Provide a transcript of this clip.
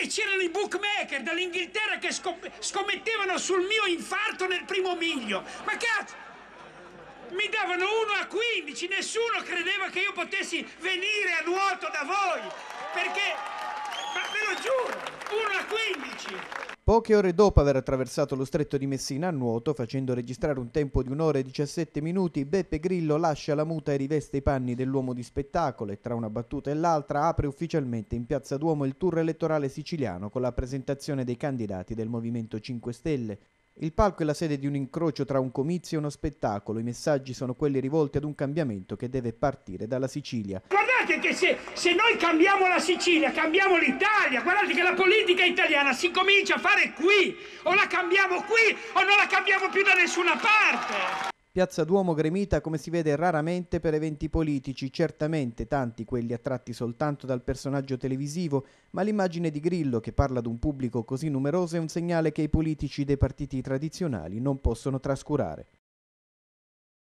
E c'erano i bookmaker dall'Inghilterra che scom scommettevano sul mio infarto nel primo miglio. Ma cazzo! Mi davano 1 a 15, nessuno credeva che io potessi venire a nuoto da voi. Perché, ma ve lo giuro, 1 a 15. Poche ore dopo aver attraversato lo stretto di Messina a nuoto, facendo registrare un tempo di un'ora e 17 minuti, Beppe Grillo lascia la muta e riveste i panni dell'uomo di spettacolo e tra una battuta e l'altra apre ufficialmente in Piazza Duomo il tour elettorale siciliano con la presentazione dei candidati del Movimento 5 Stelle. Il palco è la sede di un incrocio tra un comizio e uno spettacolo. I messaggi sono quelli rivolti ad un cambiamento che deve partire dalla Sicilia. Guardate che se, se noi cambiamo la Sicilia, cambiamo l'Italia. Guardate che la politica italiana si comincia a fare qui. O la cambiamo qui o non la cambiamo più da nessuna parte. Piazza Duomo gremita come si vede raramente per eventi politici, certamente tanti quelli attratti soltanto dal personaggio televisivo, ma l'immagine di Grillo che parla ad un pubblico così numeroso è un segnale che i politici dei partiti tradizionali non possono trascurare.